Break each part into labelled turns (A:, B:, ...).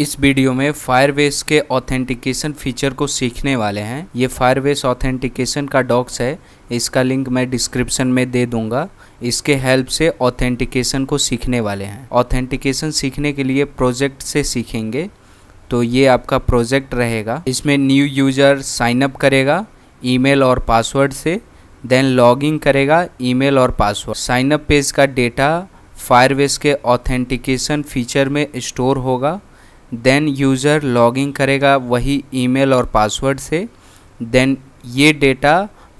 A: इस वीडियो में फायरबेस के ऑथेंटिकेशन फीचर को सीखने वाले हैं ये फायरबेस ऑथेंटिकेशन का डॉक्स है इसका लिंक मैं डिस्क्रिप्शन में दे दूंगा इसके हेल्प से ऑथेंटिकेशन को सीखने वाले हैं ऑथेंटिकेशन सीखने के लिए प्रोजेक्ट से सीखेंगे तो ये आपका प्रोजेक्ट रहेगा इसमें न्यू यूजर साइनअप करेगा ई और पासवर्ड से देन लॉग करेगा ई और पासवर्ड साइनअप पेज का डेटा फायरबेस के ऑथेंटिकेशन फीचर में स्टोर होगा देन यूज़र लॉगिंग करेगा वही ईमेल और पासवर्ड से देन ये डेटा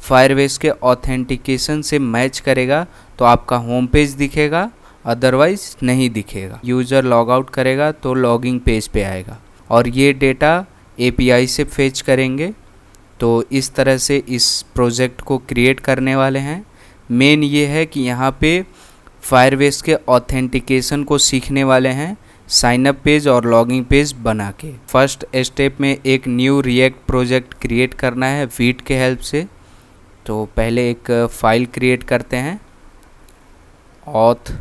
A: फायरवेस के ऑथेंटिकेशन से मैच करेगा तो आपका होम पेज दिखेगा अदरवाइज नहीं दिखेगा यूज़र लॉग आउट करेगा तो लॉगिंग पेज पे आएगा और ये डेटा एपीआई से फेच करेंगे तो इस तरह से इस प्रोजेक्ट को क्रिएट करने वाले हैं मेन ये है कि यहाँ पे फायरवेस के ऑथेंटिकेशन को सीखने वाले हैं साइनअप पेज और लॉगिंग पेज बना के फर्स्ट स्टेप में एक न्यू रिएक्ट प्रोजेक्ट क्रिएट करना है वीट के हेल्प से तो पहले एक फ़ाइल क्रिएट करते हैं ऑथ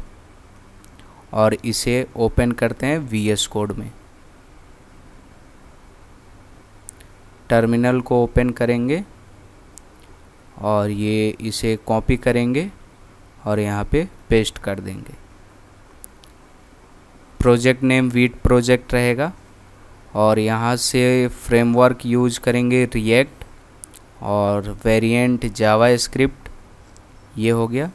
A: और इसे ओपन करते हैं वी एस कोड में टर्मिनल को ओपन करेंगे और ये इसे कॉपी करेंगे और यहाँ पे पेस्ट कर देंगे प्रोजेक्ट नेम वीट प्रोजेक्ट रहेगा और यहाँ से फ्रेमवर्क यूज करेंगे रिएक्ट और वेरिएंट जावा स्क्रिप्ट ये हो गया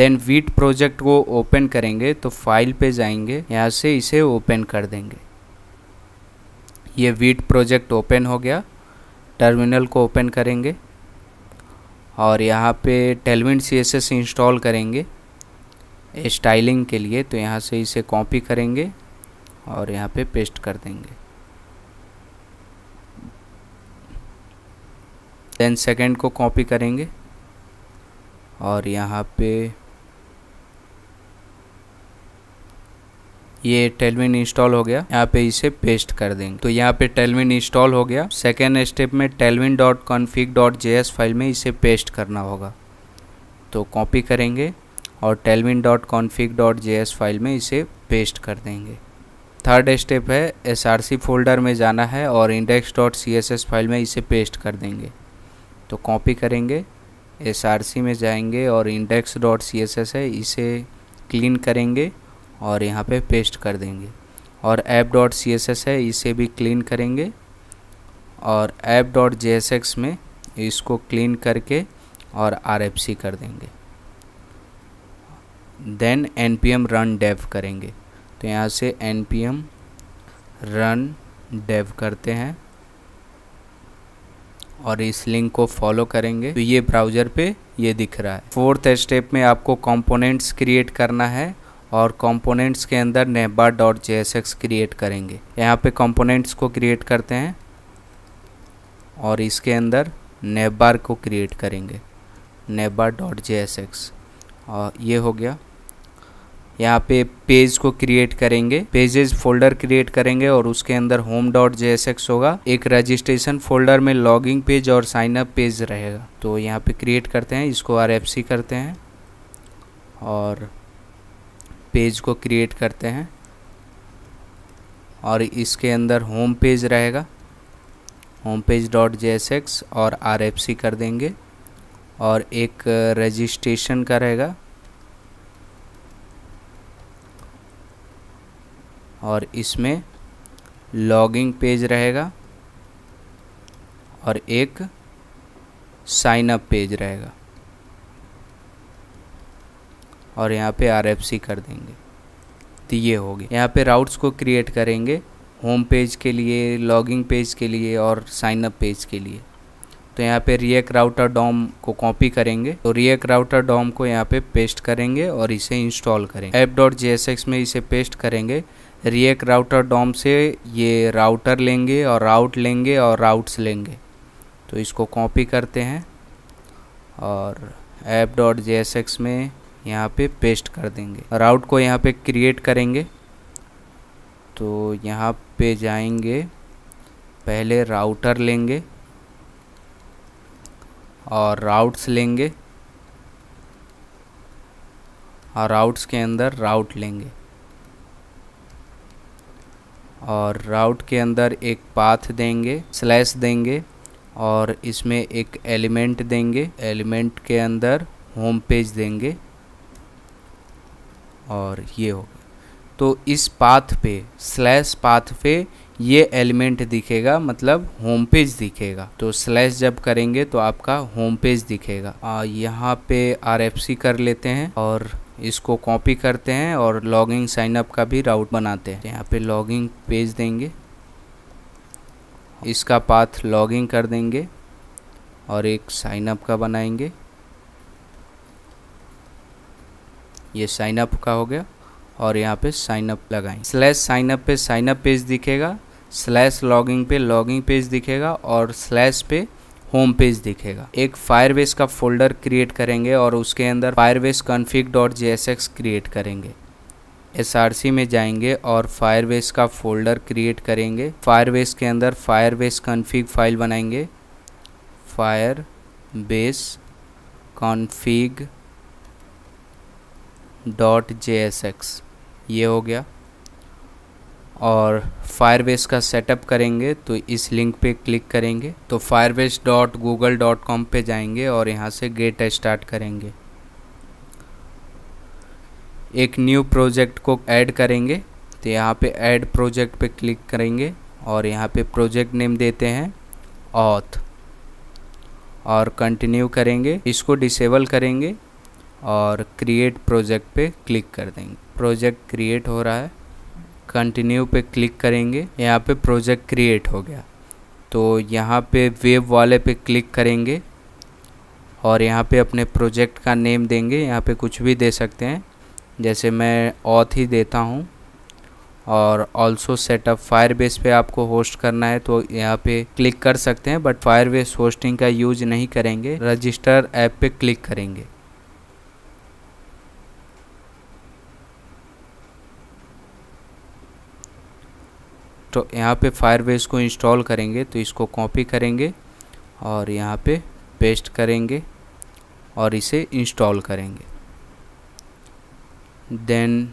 A: देन वीट प्रोजेक्ट को ओपन करेंगे तो फाइल पे जाएंगे यहाँ से इसे ओपन कर देंगे ये वीट प्रोजेक्ट ओपन हो गया टर्मिनल को ओपन करेंगे और यहाँ पे टेलविन सी इंस्टॉल करेंगे स्टाइलिंग के लिए तो यहाँ से इसे कॉपी करेंगे और यहाँ पे पेस्ट कर देंगे देन सेकेंड को कॉपी करेंगे और यहाँ पे ये टेलविन इंस्टॉल हो गया यहाँ पे इसे पेस्ट कर देंगे तो यहाँ पे टेलविन इंस्टॉल हो गया सेकेंड स्टेप में Tailwind dot config dot J file में इसे पेस्ट करना होगा तो कॉपी करेंगे और Tailwind dot config dot J S file में इसे पेस्ट कर देंगे थर्ड स्टेप है एस आर सी फोल्डर में जाना है और index dot C S S file में इसे पेस्ट कर देंगे तो कॉपी करेंगे एस आर सी में जाएंगे और index dot C S S है इसे क्लीन करेंगे और यहाँ पे पेस्ट कर देंगे और app dot C S S है इसे भी क्लीन करेंगे और app dot J S X में इसको क्लीन करके और आर एफ सी कर देंगे then N P M run dev करेंगे तो यहाँ से N P M run dev करते हैं और इस लिंक को फॉलो करेंगे तो ये ब्राउज़र पे ये दिख रहा है फोर्थ स्टेप में आपको कंपोनेंट्स क्रिएट करना है और कंपोनेंट्स के अंदर नेबा डॉट जे क्रिएट करेंगे यहाँ पे कंपोनेंट्स को क्रिएट करते हैं और इसके अंदर नेबार को क्रिएट करेंगे नेबा डॉट जे और ये हो गया यहाँ पे पेज को क्रिएट करेंगे पेजेस फोल्डर क्रिएट करेंगे और उसके अंदर होम डॉट जे होगा एक रजिस्ट्रेशन फोल्डर में लॉगिंग पेज और साइन अप पेज रहेगा तो यहाँ पे क्रिएट करते हैं इसको आर करते हैं और पेज को क्रिएट करते हैं और इसके अंदर होम पेज रहेगा होम पेज डॉट जे और आर कर देंगे और एक रजिस्ट्रेशन का रहेगा और इसमें लॉगिंग पेज रहेगा और एक साइन अप पेज रहेगा और यहाँ पे आर कर देंगे तो ये हो गया यहाँ पे राउट्स को क्रिएट करेंगे होम पेज के लिए लॉगिंग पेज के लिए और साइन अप पेज के लिए तो यहाँ पे रिएक राउटर डॉम को कॉपी करेंगे तो रिएक राउटर डॉम को यहाँ पे पेस्ट करेंगे और इसे इंस्टॉल करेंगे एप डॉट में इसे पेस्ट करेंगे रिएक राउटर डॉम से ये राउटर लेंगे और राउट लेंगे और राउट्स लेंगे तो इसको कॉपी करते हैं और एप डॉट में यहाँ पे पेस्ट कर देंगे राउट को यहाँ पे क्रिएट करेंगे तो यहाँ पे जाएंगे पहले राउटर लेंगे और राउट्स लेंगे और राउट्स के अंदर राउट लेंगे और राउट के अंदर एक पाथ देंगे स्लैश देंगे और इसमें एक एलिमेंट देंगे एलिमेंट के अंदर होम पेज देंगे और ये होगा तो इस पाथ पे स्लैश पाथ पे ये एलिमेंट दिखेगा मतलब होम पेज दिखेगा तो स्लैश जब करेंगे तो आपका होम पेज दिखेगा आ, यहाँ पे आर कर लेते हैं और इसको कॉपी करते हैं और लॉगिंग साइनअप का भी राउट बनाते हैं यहाँ पे लॉगिंग पेज देंगे इसका पाथ लॉगिंग कर देंगे और एक साइनअप का बनाएंगे ये साइनअप का हो गया और यहाँ पे साइनअप लगाएं स्लैश साइनअप पे साइनअप पेज दिखेगा स्लैश लॉगिंग पे लॉगिंग पेज दिखेगा और स्लैश पे होम पेज दिखेगा एक फायरबेस का फोल्डर क्रिएट करेंगे और उसके अंदर Firebase config dot J create करेंगे सी में जाएंगे और फायरबेस का फोल्डर क्रिएट करेंगे फायरबेस के अंदर फायरबेस कॉन्फिग फाइल बनाएंगे Firebase config dot J ये हो गया और फायरबेस का सेटअप करेंगे तो इस लिंक पे क्लिक करेंगे तो Firebase dot Google dot com पर जाएंगे और यहाँ से गेट स्टार्ट करेंगे एक न्यू प्रोजेक्ट को ऐड करेंगे तो यहाँ पे ऐड प्रोजेक्ट पे क्लिक करेंगे और यहाँ पे प्रोजेक्ट नेम देते हैं ऑथ और कंटिन्यू करेंगे इसको डिसेबल करेंगे और क्रिएट प्रोजेक्ट पे क्लिक कर देंगे प्रोजेक्ट क्रिएट हो रहा है कंटिन्यू पे क्लिक करेंगे यहाँ पे प्रोजेक्ट क्रिएट हो गया तो यहाँ पे वेब वाले पे क्लिक करेंगे और यहाँ पे अपने प्रोजेक्ट का नेम देंगे यहाँ पे कुछ भी दे सकते हैं जैसे मैं ऑथ ही देता हूँ और ऑल्सो सेटअप फायरबेस पर आपको होस्ट करना है तो यहाँ पे क्लिक कर सकते हैं बट फायरबेस होस्टिंग का यूज नहीं करेंगे रजिस्टर ऐप पे क्लिक करेंगे इंस्टॉल यहाँ पे फायरबेस को इंस्टॉल करेंगे तो इसको कॉपी करेंगे और यहाँ पे पेस्ट करेंगे और इसे इंस्टॉल करेंगे देन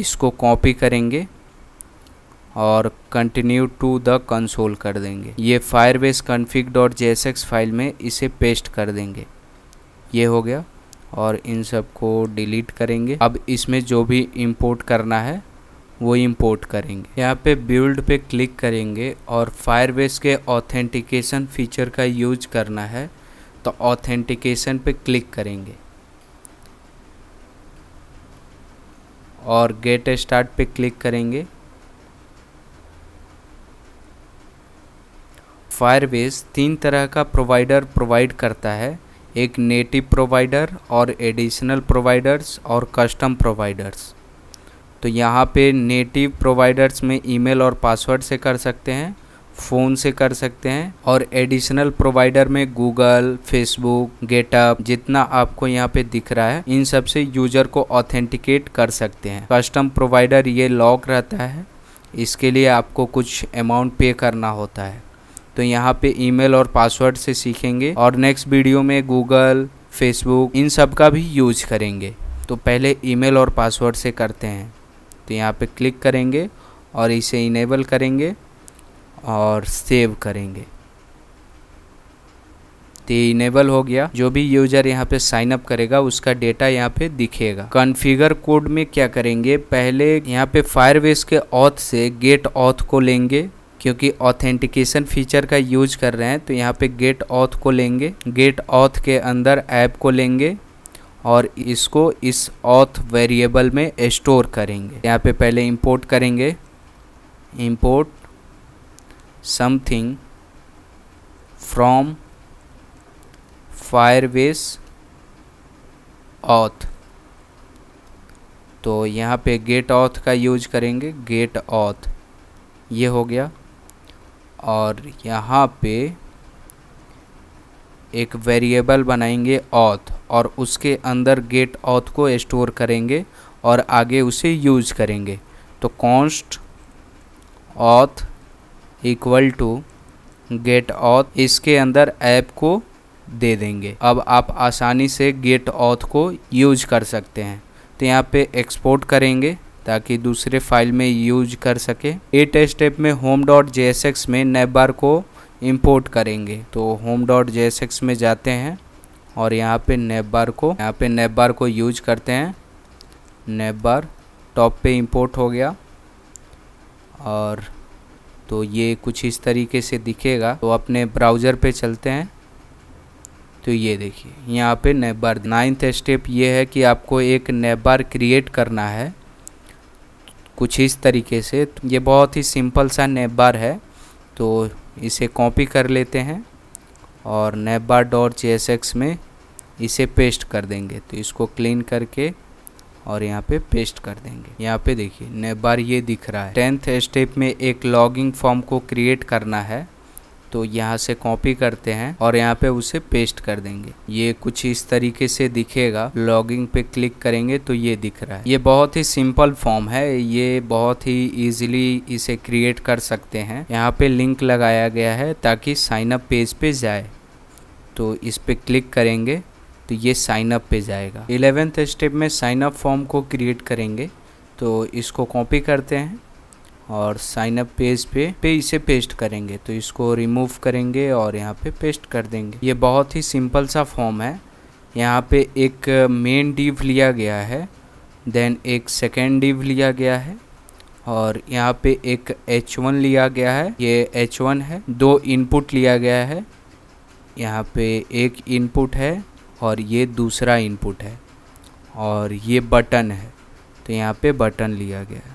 A: इसको कॉपी करेंगे और कंटिन्यू टू द कंसोल कर देंगे ये Firebase config dot J file में इसे पेस्ट कर देंगे ये हो गया और इन सब को डिलीट करेंगे अब इसमें जो भी इंपोर्ट करना है वो इम्पोर्ट करेंगे यहाँ पे बिल्ड पे क्लिक करेंगे और फायरबेस के ऑथेंटिकेशन फीचर का यूज करना है तो ऑथेंटिकेशन पे क्लिक करेंगे और गेट स्टार्ट पे क्लिक करेंगे फायरबेस तीन तरह का प्रोवाइडर प्रोवाइड करता है एक नेटिव प्रोवाइडर और एडिशनल प्रोवाइडर्स और कस्टम प्रोवाइडर्स तो यहाँ पे नेटिव प्रोवाइडर्स में ईमेल और पासवर्ड से कर सकते हैं फ़ोन से कर सकते हैं और एडिशनल प्रोवाइडर में गूगल फेसबुक गेटअप जितना आपको यहाँ पे दिख रहा है इन सब से यूजर को ऑथेंटिकेट कर सकते हैं कस्टम प्रोवाइडर ये लॉक रहता है इसके लिए आपको कुछ अमाउंट पे करना होता है तो यहाँ पे ईमेल और पासवर्ड से सीखेंगे और नेक्स्ट वीडियो में गूगल फेसबुक इन सब का भी यूज करेंगे तो पहले ईमेल और पासवर्ड से करते हैं तो यहाँ पे क्लिक करेंगे और इसे इनेबल करेंगे और सेव करेंगे तो इनेबल हो गया जो भी यूजर यहाँ पे साइन अप करेगा उसका डेटा यहाँ पे दिखेगा कॉन्फ़िगर कोड में क्या करेंगे पहले यहाँ पे फायरवेस के ऑथ से गेट ऑथ को लेंगे क्योंकि ऑथेंटिकेशन फीचर का यूज कर रहे हैं तो यहाँ पे गेट ऑथ को लेंगे गेट ऑथ के अंदर ऐप को लेंगे और इसको इस ऑथ वेरिएबल में स्टोर करेंगे यहाँ पे पहले इंपोर्ट करेंगे import something from Firebase auth तो यहाँ पे गेट ऑथ का यूज करेंगे गेट ऑथ ये हो गया और यहाँ पे एक वेरिएबल बनाएंगे ऑथ और उसके अंदर गेट ऑथ को स्टोर करेंगे और आगे उसे यूज करेंगे तो const auth equal to get auth इसके अंदर ऐप को दे देंगे अब आप आसानी से गेट ऑथ को यूज कर सकते हैं तो यहाँ पे एक्सपोर्ट करेंगे ताकि दूसरे फाइल में यूज कर सके एट स्टेप में होम डॉट जे में नेबर को इम्पोर्ट करेंगे तो होम डॉट जे में जाते हैं और यहाँ पे बार को यहाँ पे बार को यूज करते हैं बार टॉप पे इंपोर्ट हो गया और तो ये कुछ इस तरीके से दिखेगा तो अपने ब्राउज़र पे चलते हैं तो ये देखिए यहाँ पे बार नाइन्थ स्टेप ये है कि आपको एक बार क्रिएट करना है कुछ इस तरीके से ये बहुत ही सिंपल सा बार है तो इसे कॉपी कर लेते हैं और नेबा डॉट जे में इसे पेस्ट कर देंगे तो इसको क्लीन करके और यहाँ पे पेस्ट कर देंगे यहाँ पे देखिए नेबार ये दिख रहा है टेंथ स्टेप में एक लॉगिंग फॉर्म को क्रिएट करना है तो यहाँ से कॉपी करते हैं और यहाँ पे उसे पेस्ट कर देंगे ये कुछ इस तरीके से दिखेगा लॉगिंग पे क्लिक करेंगे तो ये दिख रहा है ये बहुत ही सिंपल फॉर्म है ये बहुत ही इजीली इसे क्रिएट कर सकते हैं यहाँ पे लिंक लगाया गया है ताकि साइन अप पेज पे जाए तो इस पर क्लिक करेंगे तो ये साइन अप पे जाएगा इलेवेंथ स्टेप में साइन अप फॉर्म को क्रिएट करेंगे तो इसको कॉपी करते हैं और साइन अप पेज पे पे इसे पेस्ट करेंगे तो इसको रिमूव करेंगे और यहाँ पे पेस्ट कर देंगे ये बहुत ही सिंपल सा फॉर्म है यहाँ पे एक मेन डिव लिया गया है देन एक सेकेंड डिव लिया गया है और यहाँ पे एक एच वन लिया गया है ये एच वन है दो इनपुट लिया गया है यहाँ पे एक इनपुट है और ये दूसरा इनपुट है और ये बटन है तो यहाँ पे बटन लिया गया है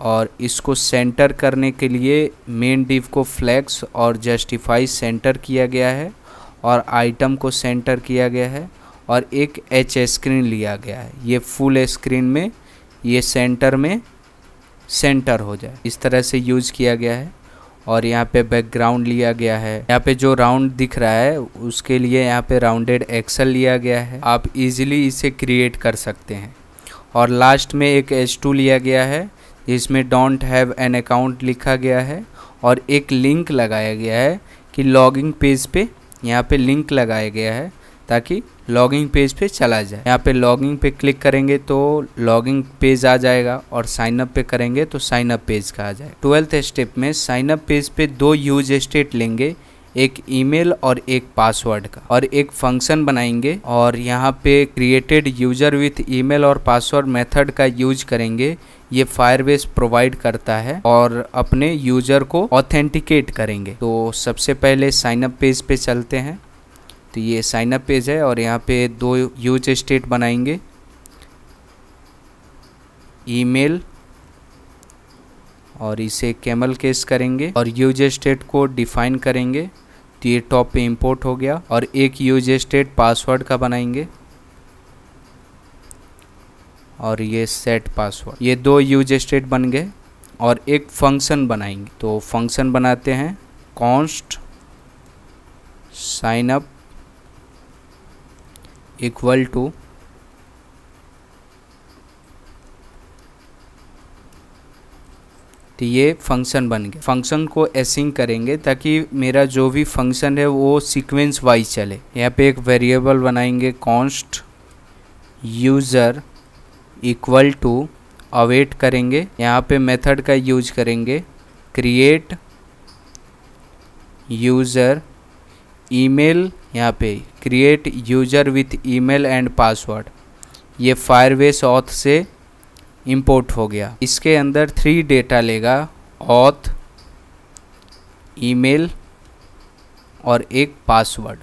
A: और इसको सेंटर करने के लिए मेन डिव को फ्लैक्स और जस्टिफाई सेंटर किया गया है और आइटम को सेंटर किया गया है और एक एच स्क्रीन लिया गया है ये फुल स्क्रीन में ये सेंटर में सेंटर हो जाए इस तरह से यूज किया गया है और यहाँ पे बैकग्राउंड लिया गया है यहाँ पे जो राउंड दिख रहा है उसके लिए यहाँ पे राउंडेड एक्सल लिया गया है आप इजीली इसे क्रिएट कर सकते हैं और लास्ट में एक एच टू लिया गया है जिसमें डोंट हैव एन अकाउंट लिखा गया है और एक लिंक लगाया गया है कि लॉगिंग पेज पे यहाँ पे लिंक लगाया गया है ताकि लॉगिंग पेज पे चला जाए यहाँ पे लॉगिंग पे क्लिक करेंगे तो लॉगिंग पेज आ जाएगा और साइन अप पे करेंगे तो साइन अप पेज का आ जाएगा ट्वेल्थ स्टेप में साइन अप पेज पे दो यूज स्टेट लेंगे एक ईमेल और एक पासवर्ड का और एक फंक्शन बनाएंगे और यहाँ पे क्रिएटेड यूजर विथ ईमेल और पासवर्ड मेथड का यूज करेंगे ये फायरबेस प्रोवाइड करता है और अपने यूजर को ऑथेंटिकेट करेंगे तो सबसे पहले साइनअप पेज पे चलते हैं तो ये साइनअप पेज है और यहाँ पे दो यूज स्टेट बनाएंगे ईमेल और इसे कैमल केस करेंगे और यूज स्टेट को डिफाइन करेंगे तो ये टॉप पे इंपोर्ट हो गया और एक यूज स्टेट पासवर्ड का बनाएंगे और ये सेट पासवर्ड ये दो यूज स्टेट बन गए और एक फंक्शन बनाएंगे तो फंक्शन बनाते हैं const sign up equal to तो ये फंक्शन बन गया फंक्शन को एसिंग करेंगे ताकि मेरा जो भी फंक्शन है वो सीक्वेंस वाइज चले यहाँ पे एक वेरिएबल बनाएंगे const user equal to await करेंगे यहाँ पे मेथड का यूज करेंगे क्रिएट यूज़र ईमेल यहाँ पे create user with email and password ये फायरवेस ऑथ से इंपोर्ट हो गया इसके अंदर थ्री डेटा लेगा ऑथ ईमेल और एक पासवर्ड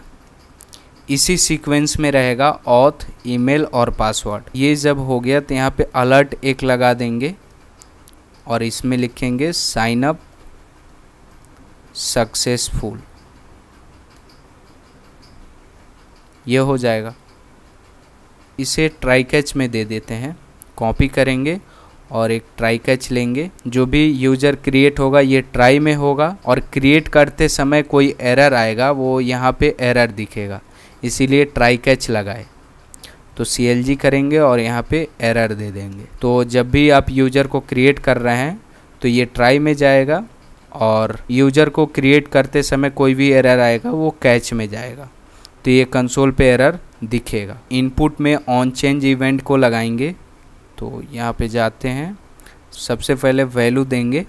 A: इसी सीक्वेंस में रहेगा ऑथ ईमेल और पासवर्ड ये जब हो गया तो यहाँ पे अलर्ट एक लगा देंगे और इसमें लिखेंगे साइन अप सक्सेसफुल ये हो जाएगा इसे ट्राई कैच में दे देते हैं कॉपी करेंगे और एक ट्राई कैच लेंगे जो भी यूजर क्रिएट होगा ये ट्राई में होगा और क्रिएट करते समय कोई एरर आएगा वो यहाँ पे एरर दिखेगा इसीलिए ट्राई कैच लगाए तो सी करेंगे और यहाँ पे एरर दे देंगे तो जब भी आप यूज़र को क्रिएट कर रहे हैं तो ये ट्राई में जाएगा और यूज़र को क्रिएट करते समय कोई भी एरर आएगा वो कैच में जाएगा तो ये कंसोल पे एरर दिखेगा इनपुट में ऑन चेंज इवेंट को लगाएंगे तो यहाँ पे जाते हैं सबसे पहले वैल्यू देंगे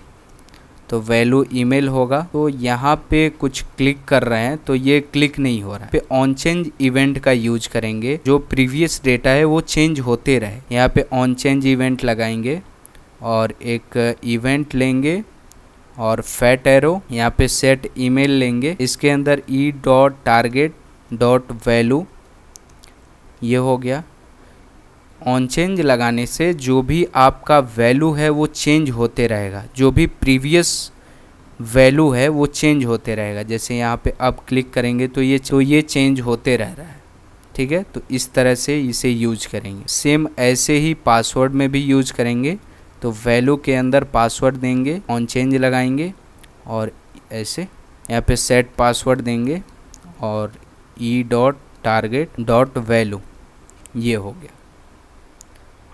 A: तो वैल्यू ईमेल होगा तो यहाँ पे कुछ क्लिक कर रहे हैं तो ये क्लिक नहीं हो रहा है ऑन चेंज इवेंट का यूज करेंगे जो प्रीवियस डेटा है वो चेंज होते रहे यहाँ पे ऑन चेंज इवेंट लगाएंगे और एक इवेंट लेंगे और फैट एरो यहाँ पे सेट ईमेल लेंगे इसके अंदर E dot target dot value ये हो गया ऑन चेंज लगाने से जो भी आपका वैल्यू है वो चेंज होते रहेगा जो भी प्रीवियस वैल्यू है वो चेंज होते रहेगा जैसे यहाँ पे अब क्लिक करेंगे तो ये तो ये चेंज होते रह रहा है ठीक है तो इस तरह से इसे यूज करेंगे सेम ऐसे ही पासवर्ड में भी यूज करेंगे तो वैल्यू के अंदर पासवर्ड देंगे ऑन चेंज लगाएंगे और ऐसे यहाँ पे सेट पासवर्ड देंगे और E dot target dot value ये हो गया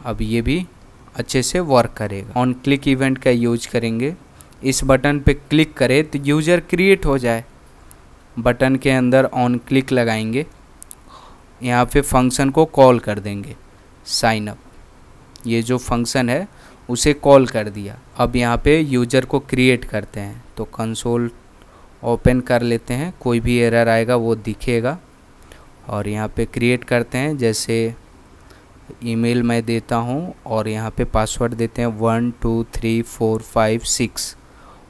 A: अब ये भी अच्छे से वर्क करेगा ऑन क्लिक इवेंट का यूज करेंगे इस बटन पे क्लिक करें तो यूज़र क्रिएट हो जाए बटन के अंदर ऑन क्लिक लगाएंगे यहाँ पे फंक्शन को कॉल कर देंगे साइन अप ये जो फंक्शन है उसे कॉल कर दिया अब यहाँ पे यूजर को क्रिएट करते हैं तो कंसोल ओपन कर लेते हैं कोई भी एरर आएगा वो दिखेगा और यहाँ पे क्रिएट करते हैं जैसे ईमेल मैं देता हूँ और यहाँ पे पासवर्ड देते हैं one two three four five six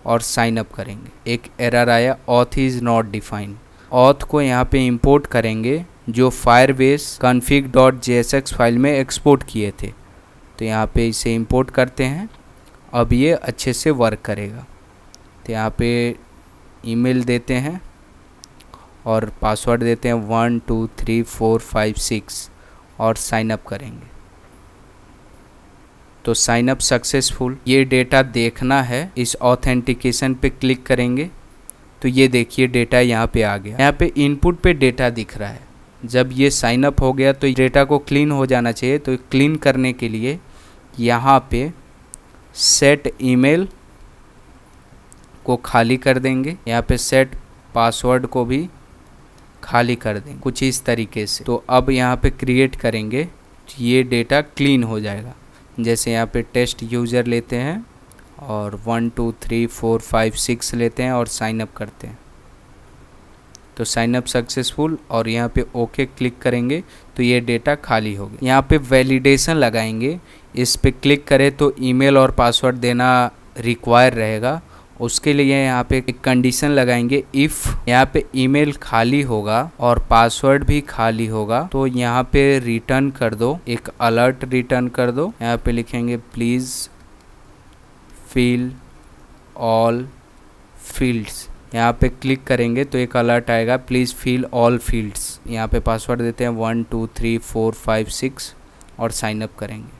A: और साइनअप करेंगे एक एरर आया auth is not defined auth को यहाँ पे इंपोर्ट करेंगे जो Firebase config dot J file में एक्सपोर्ट किए थे तो यहाँ पे इसे इंपोर्ट करते हैं अब ये अच्छे से वर्क करेगा तो यहाँ पे ईमेल देते हैं और पासवर्ड देते हैं one two three four five six और साइन अप करेंगे तो साइन अप सक्सेसफुल ये डेटा देखना है इस ऑथेंटिकेशन पे क्लिक करेंगे तो ये देखिए डेटा यहाँ पे आ गया यहाँ पे इनपुट पे डेटा दिख रहा है जब ये साइन अप हो गया तो डेटा को क्लीन हो जाना चाहिए तो क्लीन करने के लिए यहाँ पे सेट ईमेल को खाली कर देंगे यहाँ पे सेट पासवर्ड को भी खाली कर दें कुछ इस तरीके से तो अब यहाँ पे क्रिएट करेंगे ये डेटा क्लीन हो जाएगा जैसे यहाँ पे टेस्ट यूज़र लेते हैं और one two three four five six लेते हैं और साइनअप करते हैं तो साइन अप सक्सेसफुल और यहाँ पे ओके क्लिक करेंगे तो ये डेटा खाली हो गया यहाँ पे वैलिडेशन लगाएंगे इस पर क्लिक करें तो ईमेल और पासवर्ड देना रिक्वायर रहेगा उसके लिए यहाँ पे एक कंडीशन लगाएंगे इफ़ यहाँ पे ईमेल खाली होगा और पासवर्ड भी खाली होगा तो यहाँ पे रिटर्न कर दो एक अलर्ट रिटर्न कर दो यहाँ पे लिखेंगे प्लीज़ फिल ऑल फील्ड्स यहाँ पे क्लिक करेंगे तो एक अलर्ट आएगा प्लीज़ फिल ऑल फील्ड्स यहाँ पे पासवर्ड देते हैं one two three four five six और साइन अप करेंगे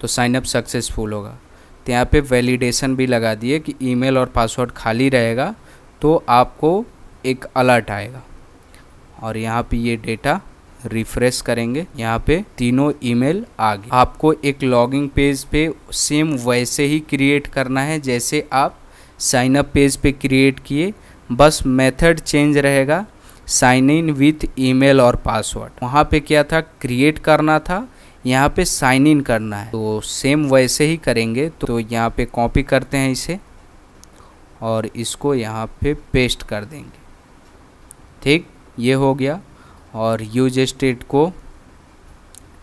A: तो साइन अप सक्सेसफुल होगा तो यहाँ पे वैलिडेशन भी लगा दिए कि ईमेल और पासवर्ड खाली रहेगा तो आपको एक अलर्ट आएगा और यहाँ पे ये डेटा रिफ्रेश करेंगे यहाँ पे तीनों ईमेल आ गए आपको एक लॉगिंग पेज पे सेम वैसे ही क्रिएट करना है जैसे आप साइन अप पेज पे क्रिएट किए बस मेथड चेंज रहेगा साइन इन विथ ईमेल और पासवर्ड वहाँ पे क्या था क्रिएट करना था यहाँ पे साइन इन करना है तो सेम वैसे ही करेंगे तो यहाँ पे कॉपी करते हैं इसे और इसको यहाँ पे पेस्ट कर देंगे ठीक ये हो गया और यूज स्टेट को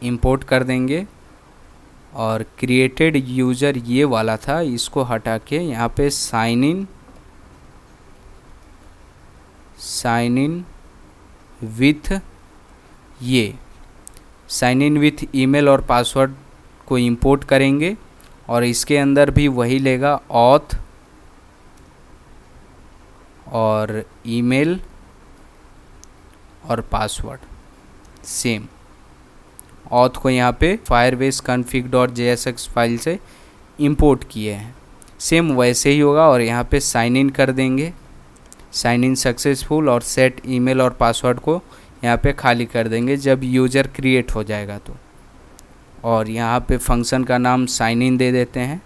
A: इंपोर्ट कर देंगे और क्रिएटेड यूज़र ये वाला था इसको हटा के यहाँ पे sign in sign in with ये साइन इन विथ ईमेल और पासवर्ड को इंपोर्ट करेंगे और इसके अंदर भी वही लेगा ऑथ और ईमेल और पासवर्ड सेम ऑथ को यहाँ पे Firebase config dot J S X file से इंपोर्ट किए हैं सेम वैसे ही होगा और यहाँ पे साइन इन कर देंगे साइन इन सक्सेसफुल और सेट ईमेल और पासवर्ड को यहाँ पे खाली कर देंगे जब यूज़र क्रिएट हो जाएगा तो और यहाँ पे फंक्शन का नाम साइन इन दे देते हैं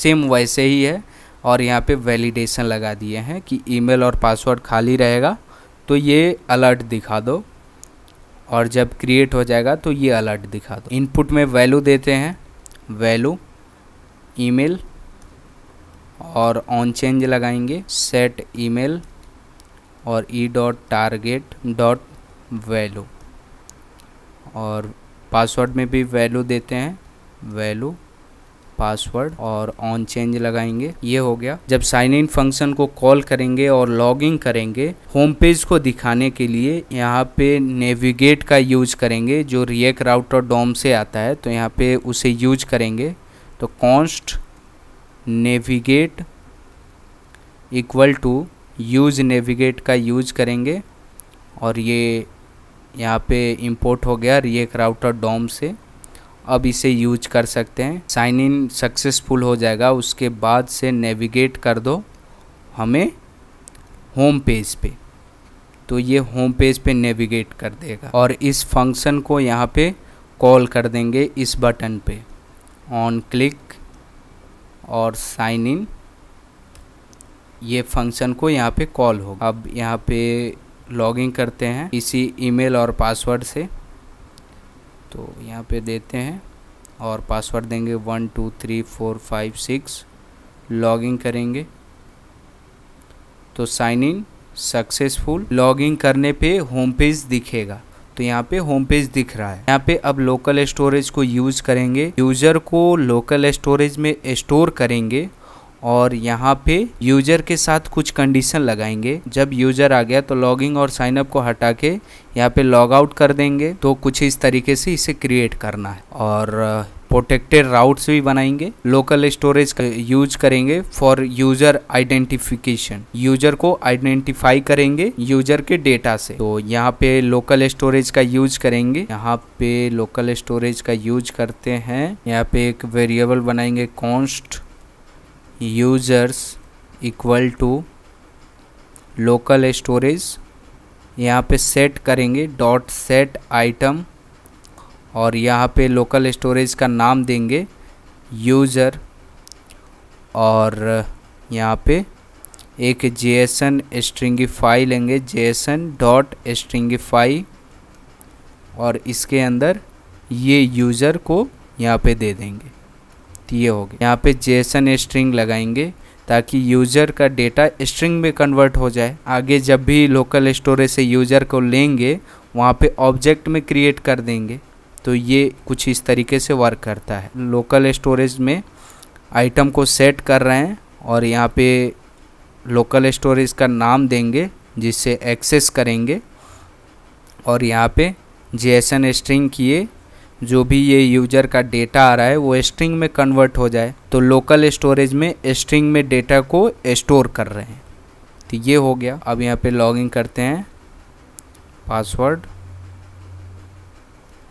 A: सेम वैसे ही है और यहाँ पे वैलिडेशन लगा दिए हैं कि ईमेल और पासवर्ड खाली रहेगा तो ये अलर्ट दिखा दो और जब क्रिएट हो जाएगा तो ये अलर्ट दिखा दो इनपुट में वैल्यू देते हैं वैल्यू ईमेल और ऑन चेंज लगाएंगे सेट ईमेल और E dot target dot value और पासवर्ड में भी वैल्यू देते हैं वैल्यू पासवर्ड और ऑन चेंज लगाएंगे ये हो गया जब साइन इन फंक्शन को कॉल करेंगे और लॉगिंग करेंगे होम पेज को दिखाने के लिए यहाँ पे नेविगेट का यूज करेंगे जो रिएक राउटर डोम से आता है तो यहाँ पे उसे यूज करेंगे तो const navigate equal to use navigate का यूज करेंगे और ये यहाँ पे इंपोर्ट हो गया रिय राउटर डोम से अब इसे यूज कर सकते हैं साइन इन सक्सेसफुल हो जाएगा उसके बाद से नेविगेट कर दो हमें होम पेज पे तो ये होम पेज पे नेविगेट कर देगा और इस फंक्शन को यहाँ पे कॉल कर देंगे इस बटन पे ऑन क्लिक और साइन इन ये फंक्शन को यहाँ पे कॉल होगा अब यहाँ पे लॉगिंग करते हैं इसी ईमेल और पासवर्ड से तो यहाँ पे देते हैं और पासवर्ड देंगे one two three four five six login करेंगे तो साइन इन सक्सेसफुल लॉगिंग करने पे होम पेज दिखेगा तो यहाँ पे होम पेज दिख रहा है यहाँ पे अब लोकल स्टोरेज को यूज करेंगे यूजर को लोकल स्टोरेज में स्टोर करेंगे और यहाँ पे यूजर के साथ कुछ कंडीशन लगाएंगे जब यूजर आ गया तो लॉगिंग और साइन अप को हटा के यहाँ पे लॉग आउट कर देंगे तो कुछ इस तरीके से इसे क्रिएट करना है और प्रोटेक्टेड राउट्स भी बनाएंगे लोकल स्टोरेज यूज करेंगे फॉर यूजर आइडेंटिफिकेशन यूजर को आइडेंटिफाई करेंगे यूजर के डेटा से तो यहाँ पे लोकल स्टोरेज का यूज करेंगे यहाँ पे लोकल स्टोरेज का यूज करते हैं यहाँ पे एक वेरिएबल बनाएंगे const users equal to local storage यहाँ पे सेट करेंगे डॉट सेट आइटम और यहाँ पे लोकल स्टोरेज का नाम देंगे यूज़र और यहाँ पे एक जेएसएन स्ट्रिंगिफाई लेंगे जेएसएन डॉट स्ट्रिंगिफाई और इसके अंदर ये यूज़र को यहाँ पे दे देंगे तो ये हो गया यहाँ पे जेसन स्ट्रिंग लगाएंगे ताकि यूज़र का डेटा स्ट्रिंग में कन्वर्ट हो जाए आगे जब भी लोकल स्टोरेज से यूज़र को लेंगे वहाँ पे ऑब्जेक्ट में क्रिएट कर देंगे तो ये कुछ इस तरीके से वर्क करता है लोकल स्टोरेज में आइटम को सेट कर रहे हैं और यहाँ पे लोकल स्टोरेज का नाम देंगे जिससे एक्सेस करेंगे और यहाँ पे जे स्ट्रिंग किए जो भी ये यूज़र का डेटा आ रहा है वो स्ट्रिंग में कन्वर्ट हो जाए तो लोकल स्टोरेज में स्ट्रिंग में डेटा को स्टोर कर रहे हैं तो ये हो गया अब यहाँ पे लॉगिन करते हैं password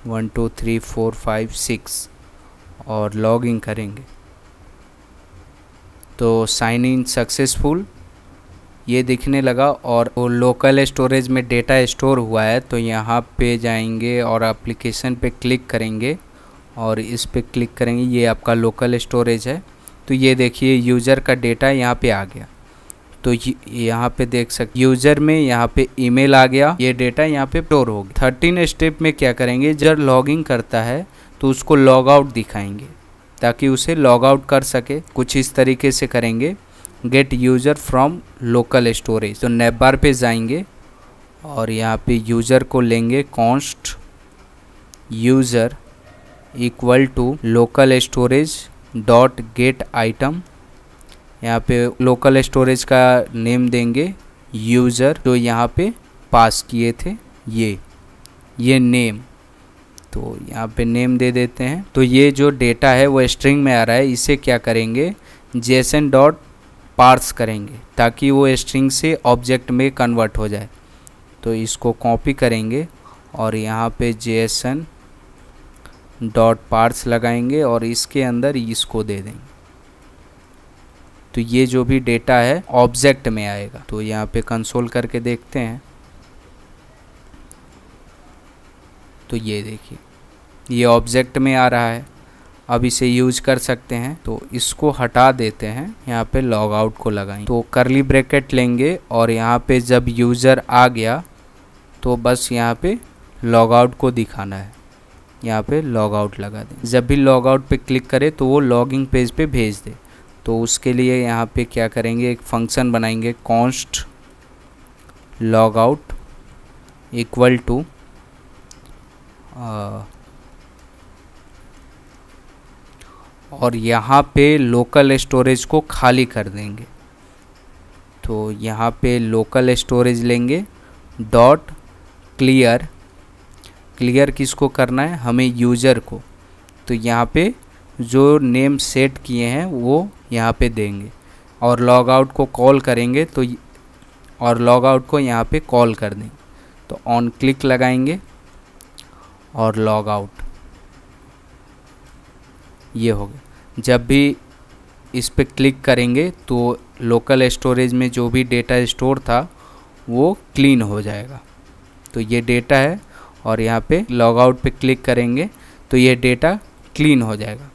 A: one two three four five six और लॉगिन करेंगे तो साइन इन सक्सेसफुल ये दिखने लगा और वो लोकल स्टोरेज में डेटा स्टोर हुआ है तो यहाँ पे जाएंगे और एप्लीकेशन पे क्लिक करेंगे और इस पर क्लिक करेंगे ये आपका लोकल स्टोरेज है तो ये देखिए यूज़र का डेटा यहाँ पे आ गया तो यहाँ पे देख सकते यूज़र में यहाँ पे ईमेल आ गया ये डेटा यहाँ पे स्टोर गया थर्टीन स्टेप में क्या करेंगे जब लॉगिंग करता है तो उसको लॉग आउट दिखाएंगे ताकि उसे लॉग आउट कर सके कुछ इस तरीके से करेंगे get user from local storage तो नेबार पे जाएंगे और यहाँ पे यूज़र को लेंगे const user equal to local storage dot get item यहाँ पे लोकल स्टोरेज का नेम देंगे यूज़र जो यहाँ पे पास किए थे ये ये नेम तो यहाँ पे नेम दे देते हैं तो ये जो डेटा है वो स्ट्रिंग में आ रहा है इसे क्या करेंगे जेसन डॉट पार्स करेंगे ताकि वो स्ट्रिंग से ऑब्जेक्ट में कन्वर्ट हो जाए तो इसको कॉपी करेंगे और यहाँ पे एन डॉट पार्स लगाएंगे और इसके अंदर इसको दे देंगे तो ये जो भी डेटा है ऑब्जेक्ट में आएगा तो यहाँ पे कंसोल करके देखते हैं तो ये देखिए ये ऑब्जेक्ट में आ रहा है अब इसे यूज कर सकते हैं तो इसको हटा देते हैं यहाँ पे लॉग आउट को लगाएं तो करली ब्रैकेट लेंगे और यहाँ पे जब यूज़र आ गया तो बस यहाँ पे लॉग आउट को दिखाना है यहाँ पे लॉग आउट लगा दें जब भी लॉग आउट पे क्लिक करें तो वो लॉगिंग पेज पे भेज दे तो उसके लिए यहाँ पे क्या करेंगे एक फंक्शन बनाएंगे const log out equal to और यहाँ पे लोकल स्टोरेज को खाली कर देंगे तो यहाँ पे लोकल स्टोरेज लेंगे डॉट क्लियर क्लियर किसको करना है हमें यूज़र को तो यहाँ पे जो नेम सेट किए हैं वो यहाँ पे देंगे और लॉग आउट को कॉल करेंगे तो और लॉग आउट को यहाँ पे कॉल कर देंगे तो ऑन क्लिक लगाएंगे और लॉग आउट ये हो गया जब भी इस पर क्लिक करेंगे तो लोकल स्टोरेज में जो भी डेटा स्टोर था वो क्लीन हो जाएगा तो ये डेटा है और यहाँ पे लॉग आउट पे क्लिक करेंगे तो ये डेटा क्लीन हो जाएगा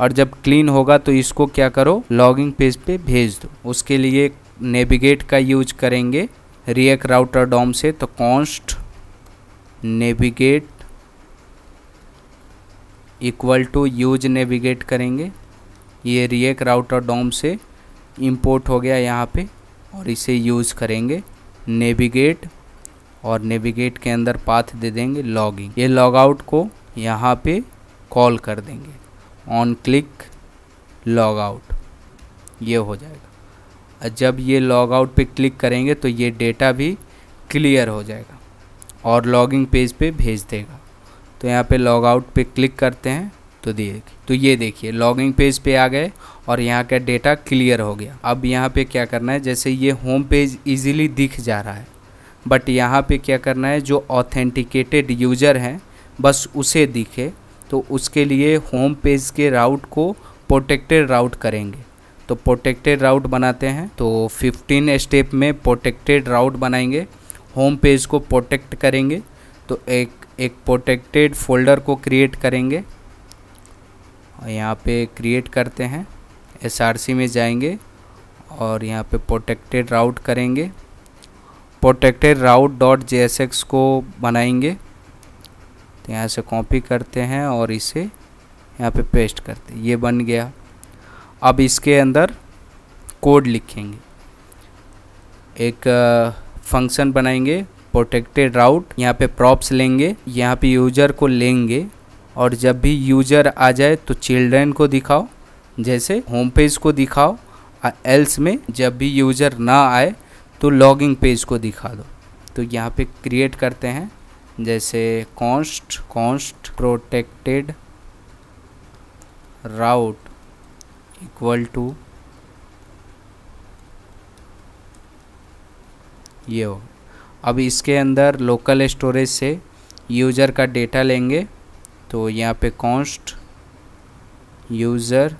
A: और जब क्लीन होगा तो इसको क्या करो लॉगिंग पेज पे भेज दो उसके लिए नेविगेट का यूज करेंगे रिएक राउटर डॉम से तो const navigate equal to use navigate करेंगे ये रिएक राउटर डोम से इंपोर्ट हो गया यहाँ पे और इसे यूज़ करेंगे नेविगेट और नेविगेट के अंदर पाथ दे देंगे लॉगिंग ये लॉगआउट को यहाँ पे कॉल कर देंगे ऑन क्लिक लॉगआउट ये हो जाएगा और जब ये लॉगआउट पे क्लिक करेंगे तो ये डेटा भी क्लियर हो जाएगा और लॉगिंग पेज पे भेज देगा तो यहाँ पे लॉग आउट पे क्लिक करते हैं तो दिए तो ये देखिए लॉगिंग पेज पे आ गए और यहाँ का डेटा क्लियर हो गया अब यहाँ पे क्या करना है जैसे ये होम पेज इजीली दिख जा रहा है बट यहाँ पे क्या करना है जो ऑथेंटिकेटेड यूज़र हैं बस उसे दिखे तो उसके लिए होम पेज के राउट को प्रोटेक्टेड राउट करेंगे तो प्रोटेक्टेड राउट बनाते हैं तो 15 स्टेप में प्रोटेक्टेड राउट बनाएंगे होम पेज को प्रोटेक्ट करेंगे तो एक एक प्रोटेक्टेड फोल्डर को क्रिएट करेंगे और यहाँ पे क्रिएट करते हैं एसआरसी में जाएंगे और यहाँ पे प्रोटेक्टेड राउट करेंगे प्रोटेक्टेड राउट डॉट जे को बनाएंगे तो यहाँ से कॉपी करते हैं और इसे यहाँ पे पेस्ट करते हैं ये बन गया अब इसके अंदर कोड लिखेंगे एक फंक्शन बनाएंगे प्रोटेक्टेड राउट यहाँ पे प्रॉप्स लेंगे यहाँ पे यूजर को लेंगे और जब भी यूजर आ जाए तो चिल्ड्रेन को दिखाओ जैसे होम पेज को दिखाओ और एल्स में जब भी यूजर ना आए तो लॉगिंग पेज को दिखा दो तो यहाँ पे क्रिएट करते हैं जैसे const const protected route equal to ये हो अब इसके अंदर लोकल स्टोरेज से यूज़र का डेटा लेंगे तो यहाँ पे const user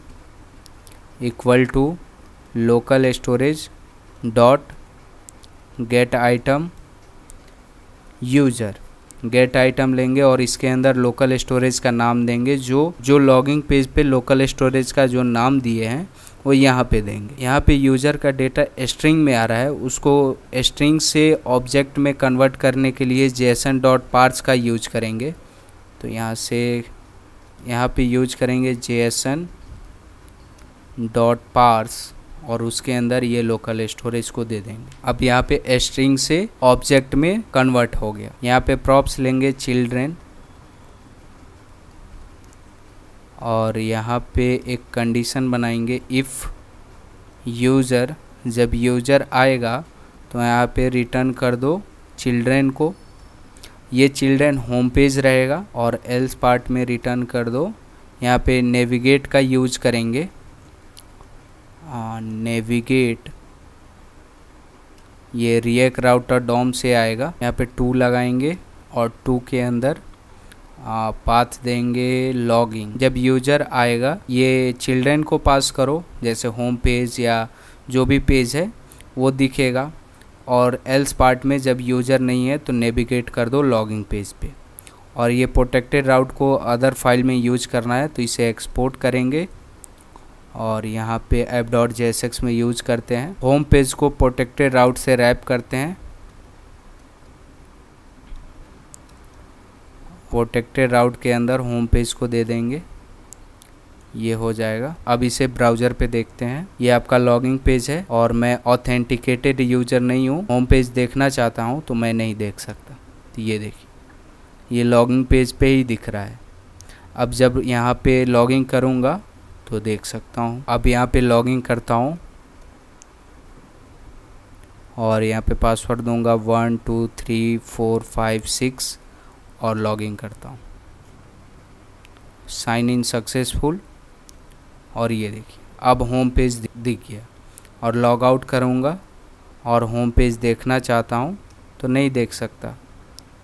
A: equal to local storage dot get item user get item लेंगे और इसके अंदर लोकल स्टोरेज का नाम देंगे जो जो लॉगिंग पेज पे लोकल स्टोरेज का जो नाम दिए हैं वो यहाँ पे देंगे यहाँ पे यूज़र का डेटा स्ट्रिंग में आ रहा है उसको स्ट्रिंग से ऑब्जेक्ट में कन्वर्ट करने के लिए जेसन डॉट पार्ट्स का यूज करेंगे तो यहाँ से यहाँ पे यूज करेंगे जेसन डॉट पार्स और उसके अंदर ये लोकल स्टोरेज को दे देंगे अब यहाँ पे स्ट्रिंग से ऑब्जेक्ट में कन्वर्ट हो गया यहाँ पे प्रॉप्स लेंगे चिल्ड्रेन और यहाँ पे एक कंडीशन बनाएंगे इफ़ यूज़र जब यूज़र आएगा तो यहाँ पे रिटर्न कर दो चिल्ड्रेन को ये चिल्ड्रेन होम पेज रहेगा और एल्स पार्ट में रिटर्न कर दो यहाँ पे नेविगेट का यूज करेंगे नेविगेट ये रिएक राउटर डॉम से आएगा यहाँ पे टू लगाएंगे और टू के अंदर पाथ देंगे लॉगिंग जब यूजर आएगा ये चिल्ड्रेन को पास करो जैसे होम पेज या जो भी पेज है वो दिखेगा और एल्स पार्ट में जब यूजर नहीं है तो नेविगेट कर दो लॉगिंग पेज पे और ये प्रोटेक्टेड राउट को अदर फाइल में यूज करना है तो इसे एक्सपोर्ट करेंगे और यहाँ पे एप डॉट जे में यूज करते हैं होम पेज को प्रोटेक्टेड राउट से रैप करते हैं प्रोटेक्टेड राउट के अंदर होम पेज को दे देंगे ये हो जाएगा अब इसे ब्राउजर पे देखते हैं ये आपका लॉगिंग पेज है और मैं ऑथेंटिकेटेड यूजर नहीं हूँ होम पेज देखना चाहता हूँ तो मैं नहीं देख सकता तो ये देखिए ये लॉगिंग पेज पे ही दिख रहा है अब जब यहाँ पे लॉगिंग करूँगा तो देख सकता हूँ अब यहाँ पे लॉगिंग करता हूँ और यहाँ पे पासवर्ड दूँगा one two three four five six और इन करता हूँ साइन इन सक्सेसफुल और ये देखिए अब होम पेज दिख गया और लॉग आउट करूँगा और होम पेज देखना चाहता हूँ तो नहीं देख सकता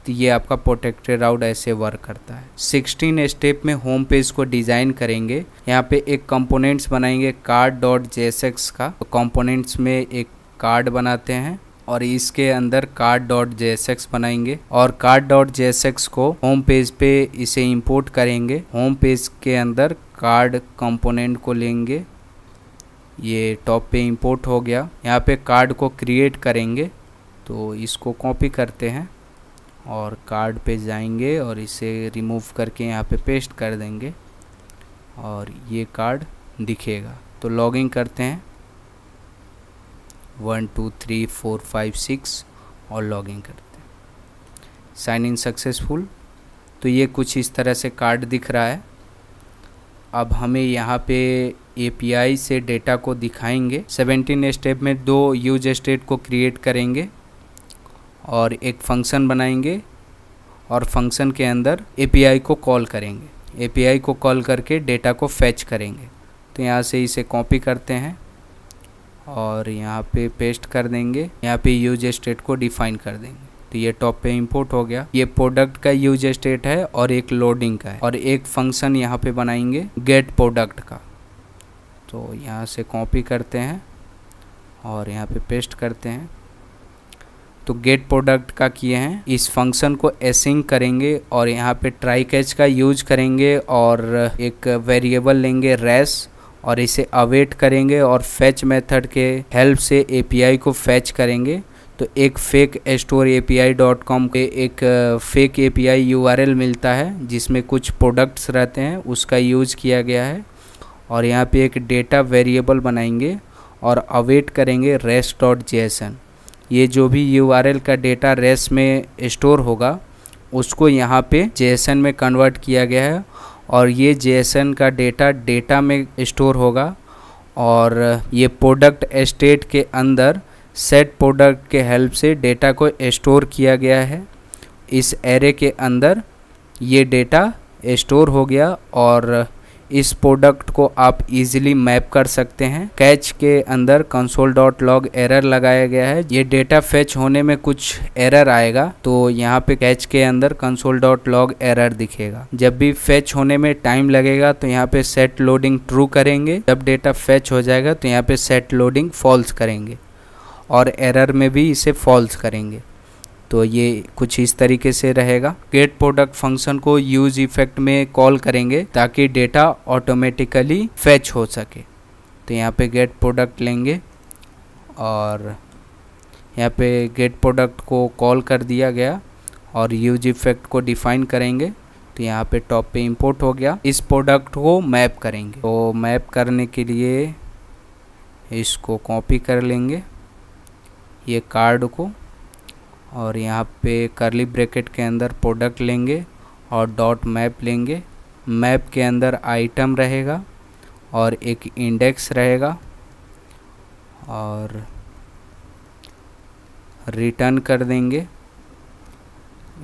A: तो ये आपका प्रोटेक्टेड राउट ऐसे वर्क करता है सिक्सटीन स्टेप में होम पेज को डिज़ाइन करेंगे यहाँ पे एक कंपोनेंट्स बनाएंगे कार्ड डॉट जेसेक्स का कंपोनेंट्स में एक कार्ड बनाते हैं और इसके अंदर कार्ड डॉट जेएसएक्स बनाएंगे और कार्ड डॉट जेएसएक्स को होम पेज पे इसे इंपोर्ट करेंगे होम पेज के अंदर कार्ड कंपोनेंट को लेंगे ये टॉप पे इंपोर्ट हो गया यहाँ पे कार्ड को क्रिएट करेंगे तो इसको कॉपी करते हैं और कार्ड पे जाएंगे और इसे रिमूव करके यहाँ पे पेस्ट कर देंगे और ये कार्ड दिखेगा तो लॉगिंग करते हैं one two three four five six और लॉगिन करते हैं साइन इन सक्सेसफुल तो ये कुछ इस तरह से कार्ड दिख रहा है अब हमें यहाँ पे एपीआई से डेटा को दिखाएंगे 17 स्टेप में दो यूज स्टेट को क्रिएट करेंगे और एक फंक्शन बनाएंगे और फंक्शन के अंदर एपीआई को कॉल करेंगे एपीआई को कॉल करके डेटा को फैच करेंगे तो यहाँ से इसे कॉपी करते हैं और यहाँ पे पेस्ट कर देंगे यहाँ पे यूज स्टेट को डिफाइन कर देंगे तो ये टॉप पे इंपोर्ट हो गया ये प्रोडक्ट का यूज स्टेट है और एक लोडिंग का है और एक फंक्शन यहाँ पे बनाएंगे गेट प्रोडक्ट का तो यहाँ से कॉपी करते हैं और यहाँ पे पेस्ट करते हैं तो गेट प्रोडक्ट का किए हैं इस फंक्शन को एसिंग करेंगे और यहाँ पे ट्राई कैच का यूज करेंगे और एक वेरिएबल लेंगे रेस और इसे अवेट करेंगे और फैच मेथड के हेल्प से एपीआई को फैच करेंगे तो एक fake store A P I dot com के एक fake A P I U R L मिलता है जिसमें कुछ प्रोडक्ट्स रहते हैं उसका यूज किया गया है और यहाँ पे एक डेटा वेरिएबल बनाएंगे और अवेट करेंगे res dot J S N ये जो भी यू आर एल का डेटा रेस में स्टोर होगा उसको यहाँ पे जे एस एन में कन्वर्ट किया गया है और ये जे का डेटा डेटा में स्टोर होगा और ये प्रोडक्ट एस्टेट के अंदर सेट प्रोडक्ट के हेल्प से डेटा को स्टोर किया गया है इस एरे के अंदर ये डेटा स्टोर हो गया और इस प्रोडक्ट को आप इजीली मैप कर सकते हैं कैच के अंदर कंसोल डॉट लॉग एरर लगाया गया है ये डेटा फेच होने में कुछ एरर आएगा तो यहाँ पे कैच के अंदर कंसोल डॉट लॉग एरर दिखेगा जब भी फेच होने में टाइम लगेगा तो यहाँ पे सेट लोडिंग ट्रू करेंगे जब डेटा फेच हो जाएगा तो यहाँ पे सेट लोडिंग फॉल्स करेंगे और एरर में भी इसे फॉल्स करेंगे तो ये कुछ इस तरीके से रहेगा गेट प्रोडक्ट फंक्शन को यूज इफेक्ट में कॉल करेंगे ताकि डेटा ऑटोमेटिकली फैच हो सके तो यहाँ पे गेट प्रोडक्ट लेंगे और यहाँ पे गेट प्रोडक्ट को कॉल कर दिया गया और यूज इफेक्ट को डिफाइन करेंगे तो यहाँ पे टॉप पे इंपोर्ट हो गया इस प्रोडक्ट को मैप करेंगे तो मैप करने के लिए इसको कॉपी कर लेंगे ये कार्ड को और यहाँ पे करली ब्रैकेट के अंदर प्रोडक्ट लेंगे और डॉट मैप लेंगे मैप के अंदर आइटम रहेगा और एक इंडेक्स रहेगा और रिटर्न कर देंगे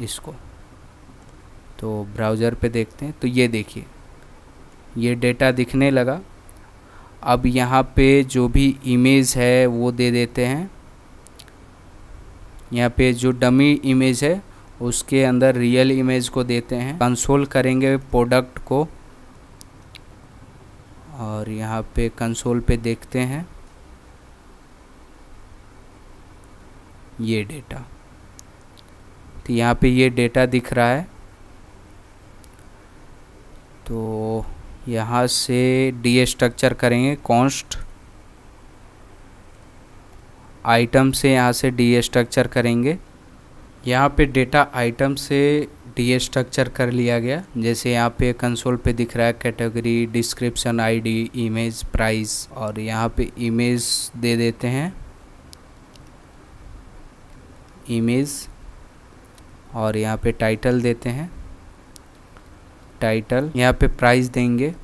A: इसको तो ब्राउज़र पे देखते हैं तो ये देखिए ये डेटा दिखने लगा अब यहाँ पे जो भी इमेज है वो दे देते हैं यहाँ पे जो डमी इमेज है उसके अंदर रियल इमेज को देते हैं कंसोल करेंगे प्रोडक्ट को और यहाँ पे कंसोल पे देखते हैं ये डेटा तो यहाँ पे ये डेटा दिख रहा है तो यहाँ से डी स्ट्रक्चर करेंगे कॉन्स्ट आइटम से यहाँ से डी स्ट्रक्चर करेंगे यहाँ पे डेटा आइटम से डी स्ट्रक्चर कर लिया गया जैसे यहाँ पे कंसोल पे दिख रहा है category description ID image price और यहाँ पे इमेज दे देते हैं इमेज और यहाँ पे टाइटल देते हैं टाइटल यहाँ पे प्राइस देंगे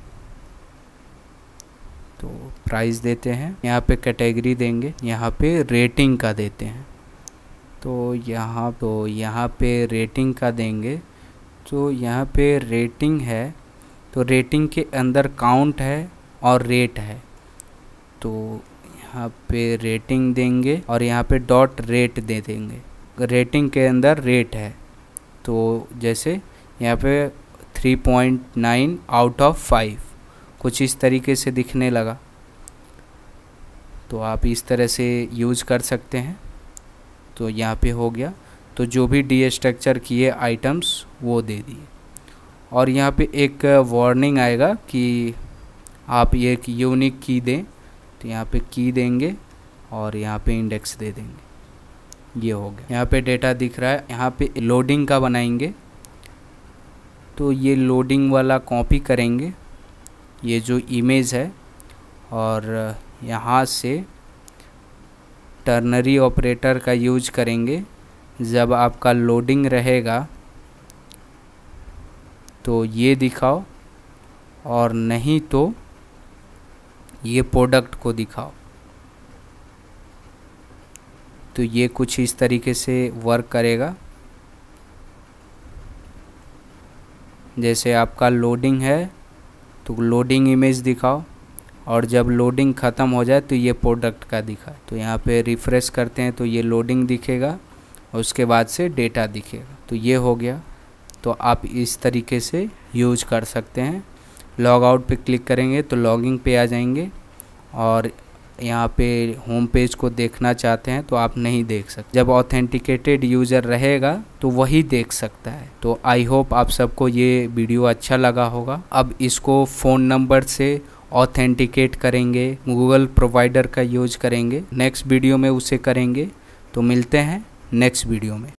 A: तो प्राइस देते हैं यहाँ पे कैटेगरी देंगे यहाँ पे रेटिंग का देते हैं तो यहाँ तो यहाँ पे रेटिंग का देंगे तो यहाँ पे रेटिंग है तो रेटिंग के अंदर काउंट है और रेट है तो यहाँ पे रेटिंग देंगे और यहाँ पे डॉट रेट दे देंगे रेटिंग के अंदर रेट है तो जैसे यहाँ पे 3.9 आउट ऑफ फाइव कुछ इस तरीके से दिखने लगा तो आप इस तरह से यूज कर सकते हैं तो यहाँ पे हो गया तो जो भी डी स्ट्रक्चर किए आइटम्स वो दे दिए और यहाँ पे एक वार्निंग आएगा कि आप ये एक यूनिक की दें तो यहाँ पे की देंगे और यहाँ पे इंडेक्स दे देंगे ये हो गया यहाँ पे डेटा दिख रहा है यहाँ पे लोडिंग का बनाएंगे तो ये लोडिंग वाला कॉपी करेंगे ये जो इमेज है और यहाँ से टर्नरी ऑपरेटर का यूज करेंगे जब आपका लोडिंग रहेगा तो ये दिखाओ और नहीं तो ये प्रोडक्ट को दिखाओ तो ये कुछ इस तरीके से वर्क करेगा जैसे आपका लोडिंग है तो लोडिंग इमेज दिखाओ और जब लोडिंग ख़त्म हो जाए तो ये प्रोडक्ट का दिखा तो यहाँ पे रिफ़्रेश करते हैं तो ये लोडिंग दिखेगा और उसके बाद से डेटा दिखेगा तो ये हो गया तो आप इस तरीके से यूज कर सकते हैं लॉग आउट पर क्लिक करेंगे तो लॉगिंग पे आ जाएंगे और यहाँ पे होम पेज को देखना चाहते हैं तो आप नहीं देख सकते जब ऑथेंटिकेटेड यूज़र रहेगा तो वही देख सकता है तो आई होप आप सबको ये वीडियो अच्छा लगा होगा अब इसको फ़ोन नंबर से ऑथेंटिकेट करेंगे गूगल प्रोवाइडर का यूज करेंगे नेक्स्ट वीडियो में उसे करेंगे तो मिलते हैं नेक्स्ट वीडियो में